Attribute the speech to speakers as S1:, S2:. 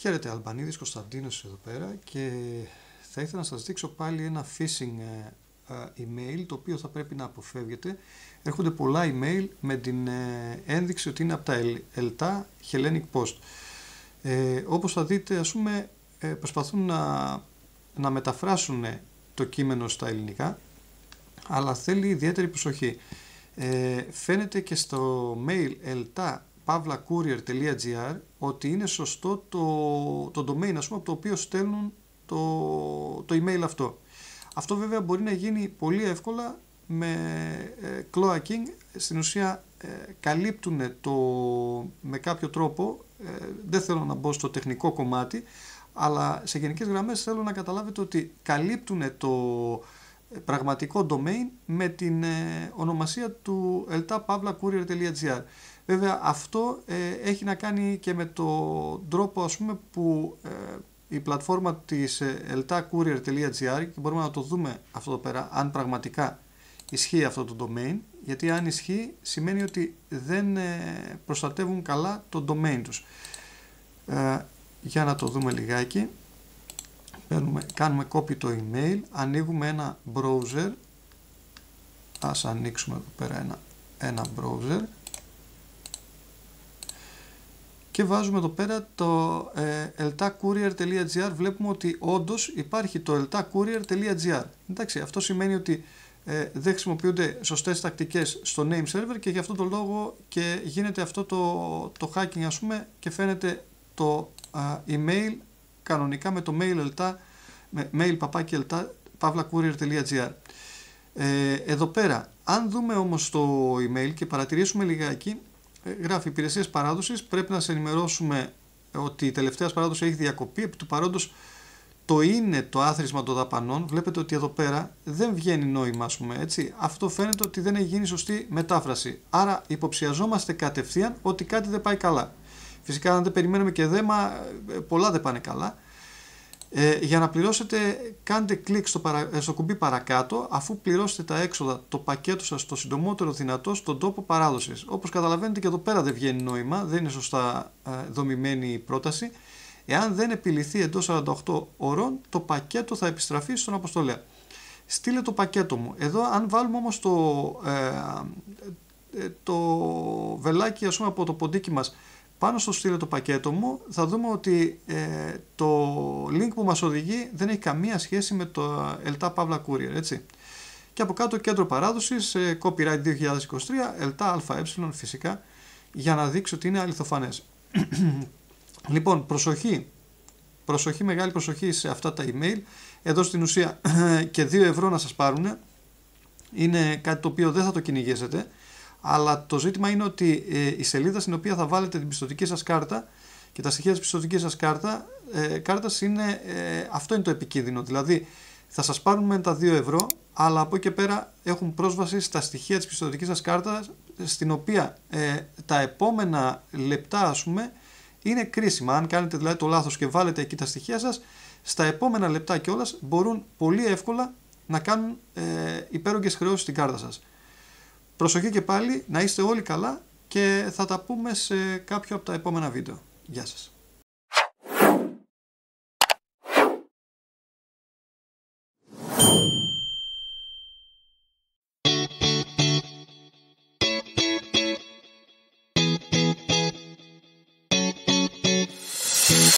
S1: Χαίρετε, Αλμπανίδης Κωνσταντίνος εδώ πέρα και θα ήθελα να σας δείξω πάλι ένα phishing ε, ε, email το οποίο θα πρέπει να αποφεύγετε. Έρχονται πολλά email με την ε, ένδειξη ότι είναι από τα ΕΛΤΑ Hellenic Post. Ε, όπως θα δείτε, ας πούμε, προσπαθούν να, να μεταφράσουν το κείμενο στα ελληνικά, αλλά θέλει ιδιαίτερη προσοχή. Ε, φαίνεται και στο mail ΕΛΤΑ pavlacourier.gr ότι είναι σωστό το, το domain ας από το οποίο στέλνουν το, το email αυτό. Αυτό βέβαια μπορεί να γίνει πολύ εύκολα με ε, cloaking. Στην ουσία ε, καλύπτουν το, με κάποιο τρόπο, ε, δεν θέλω να μπω στο τεχνικό κομμάτι, αλλά σε γενικές γραμμές θέλω να καταλάβετε ότι καλύπτουν το ε, πραγματικό domain με την ονομασία του eltapavlacourier.gr Βέβαια αυτό ε, έχει να κάνει και με τον τρόπο ας πούμε που ε, η πλατφόρμα της ε, eltacourier.gr και μπορούμε να το δούμε αυτό εδώ πέρα αν πραγματικά ισχύει αυτό το domain γιατί αν ισχύει σημαίνει ότι δεν προστατεύουν καλά το domain τους. για να το δούμε λιγάκι. Παίρνουμε, κάνουμε copy το email, ανοίγουμε ένα browser. Ας ανοίξουμε εδώ πέρα ένα, ένα browser και βάζουμε εδώ πέρα το ε, eltacourier.gr βλέπουμε ότι όντως υπάρχει το eltacourier.gr εντάξει αυτό σημαίνει ότι ε, δεν χρησιμοποιούνται σωστές τακτικές στο name server και γι' αυτό το λόγο και γίνεται αυτό το, το hacking ας πούμε και φαίνεται το email κανονικά με το mail ελτά, με παπάκι pavlacourier.gr ε, εδώ πέρα αν δούμε όμως το email και παρατηρήσουμε λιγάκι ε, γράφει υπηρεσίες παράδοσης. Πρέπει να σε ενημερώσουμε ότι η τελευταία παράδοση έχει διακοπεί. Επί του παρόντος το είναι το άθροισμα των δαπανών. Βλέπετε ότι εδώ πέρα δεν βγαίνει νόημα, πούμε έτσι. Αυτό φαίνεται ότι δεν έχει γίνει σωστή μετάφραση. Άρα υποψιαζόμαστε κατευθείαν ότι κάτι δεν πάει καλά. Φυσικά, αν δεν περιμένουμε και δέμα, ε, πολλά δεν πάνε καλά. Ε, για να πληρώσετε κάντε κλικ στο, ε, στο κουμπί παρακάτω αφού πληρώσετε τα έξοδα το πακέτο σας το συντομότερο δυνατό στον τόπο παράδοσης. Όπως καταλαβαίνετε και εδώ πέρα δεν βγαίνει νόημα, δεν είναι σωστά ε, δομημένη η πρόταση. Εάν δεν επιληθεί εντός 48 ώρων το πακέτο θα επιστραφεί στον αποστολέα. Στείλε το πακέτο μου. Εδώ αν βάλουμε όμως το, ε, ε βελάκι ας πούμε, από το ποντίκι μας πάνω στο στείλε το πακέτο μου θα δούμε ότι ε, το link που μας οδηγεί δεν έχει καμία σχέση με το Ελτά Παύλα Courier, έτσι. Και από κάτω κέντρο παράδοσης, ε, copyright 2023, Ελτά ΑΕ φυσικά, για να δείξω ότι είναι αληθοφανές. λοιπόν, προσοχή, προσοχή, μεγάλη προσοχή σε αυτά τα email. Εδώ στην ουσία και 2 ευρώ να σας πάρουν, είναι κάτι το οποίο δεν θα το κυνηγήσετε αλλά το ζήτημα είναι ότι ε, η σελίδα στην οποία θα βάλετε την πιστοτική σας κάρτα και τα στοιχεία της πιστοτικής σας κάρτα, ε, κάρτας είναι, ε, αυτό είναι το επικίνδυνο. Δηλαδή θα σας πάρουν με τα 2 ευρώ, αλλά από εκεί και πέρα έχουν πρόσβαση στα στοιχεία της πιστοτικής σας κάρτας, στην οποία ε, τα επόμενα λεπτά ας πούμε είναι κρίσιμα. Αν κάνετε δηλαδή το λάθος και βάλετε εκεί τα στοιχεία σας, στα επόμενα λεπτά κιόλας μπορούν πολύ εύκολα να κάνουν ε, υπέρογγες χρεώσεις στην κάρτα σας. Προσοχή και πάλι, να είστε όλοι καλά και θα τα πούμε σε κάποιο από τα επόμενα βίντεο. Γεια σας.